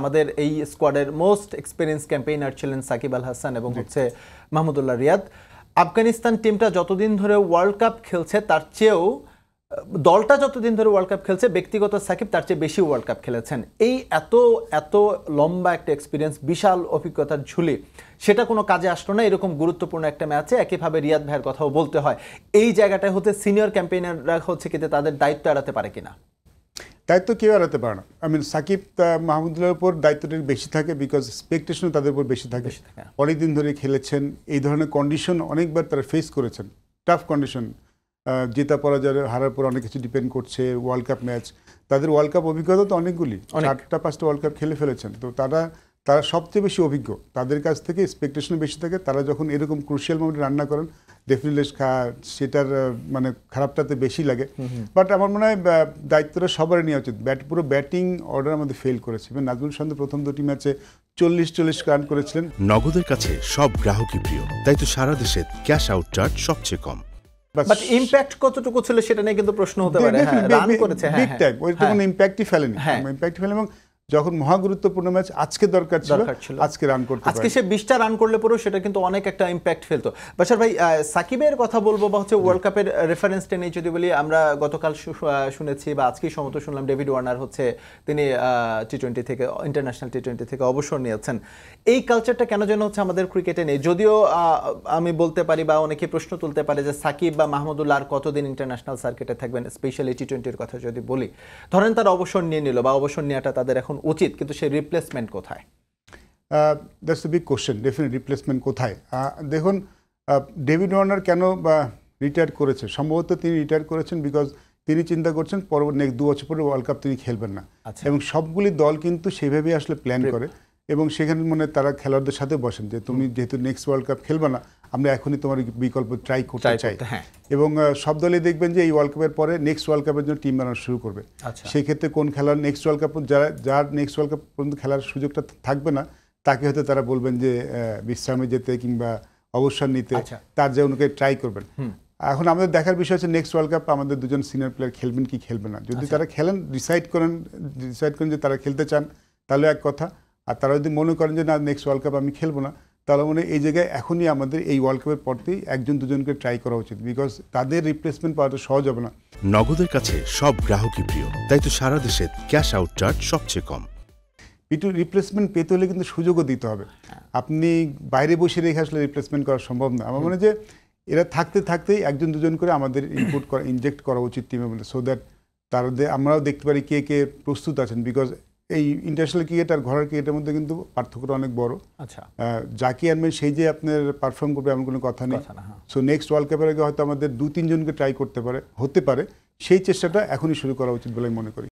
আমাদের এই স্কোয়াডের most experience campaigner ছিলেন সাকিব আল হাসান এবং হচ্ছে মাহমুদুল্লাহ রিয়াদ আফগানিস্তান টিমটা যতদিন ধরে ওয়ার্ল্ড কাপ খেলছে তার চেয়েও দলটা যতদিন ধরে ওয়ার্ল্ড কাপ খেলছে ব্যক্তিগত সাকিব তার চেয়ে বেশি ওয়ার্ল্ড কাপ খেলেছেন এই এত এত লম্বা একটা এক্সপিরিয়েন্স বিশাল অভিজ্ঞতার ঝুলি সেটা কোনো কাজে আসলো না এরকম গুরুত্বপূর্ণ একটা ম্যাচে একইভাবে রিয়াদ ভাইয়ের কথাও বলতে হয় এই জায়গাটায় হচ্ছে সিনিয়র ক্যাম্পেইনাররা হচ্ছে কিন্তু তাদের দায়িত্ব এড়াতে পারে কিনা দায়িত্ব কেউ এড়াতে পারে না আই মিন সাকিব মাহমুদুল্লাহর উপর দায়িত্বটা বেশি থাকে বিকজ এক্সপেকটেশনও তাদের উপর বেশি থাকে হ্যাঁ। অনেকদিন ধরে খেলেছেন এই ধরনের কন্ডিশন অনেকবার তারা ফেস করেছেন টাফ কন্ডিশন জেতা পরাজয় হারার পর অনেক কিছু ডিপেন্ড করছে ওয়ার্ল্ড কাপ ম্যাচ তাদের ওয়ার্ল্ড কাপ অভিজ্ঞতা তো অনেকগুলি চারটা পাঁচটা ওয়ার্ল্ড কাপ খেলে ফেলেছেন তো তারা তারা সবচেয়ে বেশি অভিজ্ঞ তাদের কাছ থেকে এক্সপেকটেশন বেশি থাকে তারা যখন এরকম ক্রুশিয়াল মোমেন্টে রান্না করেন ডেফিনেটলি সেটার মানে খারাপটাতে বেশি লাগে বাট আমার মনে হয় দায়িত্বটা সবারই নেওয়া উচিত ব্যাট পুরো ব্যাটিং অর্ডার আমাদের ফেল করেছে নাজমুল সন্ধ্যে প্রথম দুটি ম্যাচে চল্লিশ চল্লিশ রান করেছিলেন নগদের কাছে সব গ্রাহকই প্রিয় তাই তো সারা দেশে ক্যাশ আউট চার্জ সবচেয়ে কম বাট ইমপ্যাক্ট কতটুকু ছিল সেটা নিয়ে কিন্তু প্রশ্ন হতে পারে রান হ্যাঁ, করেছে হ্যাঁ, হ্যাঁ। ফেলেনি ইমপ্যাক্ট ফেলে এবং যখন মহাগুরুত্বপূর্ণ ম্যাচ আজকে দরকার ছিল আজকে রান করতে আজকে সে বিশটা রান করলে পরেও সেটা কিন্তু অনেক একটা ইম্প্যাক্ট ফেলতো বাসার ভাই সাকিবের কথা বলবো বা হচ্ছে ওয়ার্ল্ড কাপের রেফারেন্সটা নেই যদি বলি আমরা গতকাল শুনেছি বা আজকেই সমত শুনলাম ডেভিড ওয়ার্নার হচ্ছে তিনি টি টোয়েন্টি থেকে ইন্টারন্যাশনাল টি টোয়েন্টি থেকে অবসর নিয়েছেন এই কালচারটা কেন যেন হচ্ছে আমাদের ক্রিকেটে নেই যদিও আমি বলতে পারি বা অনেকে প্রশ্ন তুলতে পারে যে সাকিব বা মাহমুদুল্লাহ আর কতদিন ইন্টারন্যাশনাল সার্কিটে থাকবেন স্পেশালি টি টোয়েন্টির কথা যদি বলি ধরেন তারা অবসর নিয়ে নিল বা অবসর নেওয়াটা তাদের এখন এখন উচিত কিন্তু সেই রিপ্লেসমেন্ট কোথায় that's big question definite replacement কোথায় uh, দেখুন ডেভিড uh, ওয়ার্নার কেন বা রিটায়ার করেছে সম্ভবত তিনি রিটায়ার করেছেন বিকজ তিনি চিন্তা করছেন পরবর্তী নেক্সট দু বছর পরে ওয়ার্ল্ড কাপ তিনি খেলবেন না আচ্ছা। এবং সবগুলি দল কিন্তু সেভাবে আসলে প্ল্যান করে এবং সেখানে মানে তারা খেলোয়াড়দের সাথে বসেন যে তুমি যেহেতু নেক্সট ওয়ার্ল্ড কাপ খেলবে না আমরা এখনই তোমার বিকল্প ট্রাই করতে চাই হ্যাঁ। এবং সব দলে দেখবেন যে এই ওয়ার্ল্ড কাপের পরে নেক্সট ওয়ার্ল্ড কাপের জন্য টিম বানানো শুরু করবে আচ্ছা। সেক্ষেত্রে কোন খেলার নেক্সট ওয়ার্ল্ড কাপ যারা যার নেক্সট ওয়ার্ল্ড কাপ পর্যন্ত খেলার সুযোগটা থাকবে না তাকে হয়তো তারা বলবেন যে বিশ্রামে যেতে কিংবা অবসর নিতে আচ্ছা। তার যে ওনাকে ট্রাই করবেন এখন আমাদের দেখার বিষয় হচ্ছে নেক্সট ওয়ার্ল্ড কাপ আমাদের দুজন সিনিয়র প্লেয়ার খেলবেন কি খেলবে না যদি আচ্ছা। তারা খেলেন ডিসাইড করেন ডিসাইড করেন যে তারা খেলতে চান তাহলে এক কথা আর তারা যদি মনে করেন যে না নেক্সট ওয়ার্ল্ড কাপ আমি খেলবো না তাহলে মানে এই জায়গায় এখনই আমাদের এই ওয়ার্ল্ড কাপের পরতেই একজন দুজনকে ট্রাই করা উচিত বিকজ তাদের রিপ্লেসমেন্ট পাওয়াটা সহজ হবে না নগদের কাছে সব গ্রাহকই প্রিয় তাই তো সারা দেশে ক্যাশ আউট চার্জ সবচেয়ে কম একটু রিপ্লেসমেন্ট পেতে হলে কিন্তু সুযোগও দিতে হবে আপনি বাইরে বসে রেখে আসলে রিপ্লেসমেন্ট করা সম্ভব না আমার মনে যে এরা থাকতে থাকতেই একজন দুজন করে আমাদের ইনপুট করা ইনজেক্ট করা উচিত টিমের মধ্যে সো দ্যাট তাদের আমরাও দেখতে পারি কে কে প্রস্তুত আছেন বিকজ এই ইন্টারন্যাশনাল ক্রিকেট আর ঘরের ক্রিকেটের মধ্যে কিন্তু পার্থক্যটা অনেক বড় আচ্ছা জাকি আনমেন সেই যে আপনার পারফর্ম করবে এমন কোনো কথা নেই সো নেক্সট ওয়ার্ল্ড কাপের আগে হয়তো আমাদের দু তিনজনকে ট্রাই করতে পারে হতে পারে সেই চেষ্টাটা এখনই শুরু করা উচিত বলে আমি মনে করি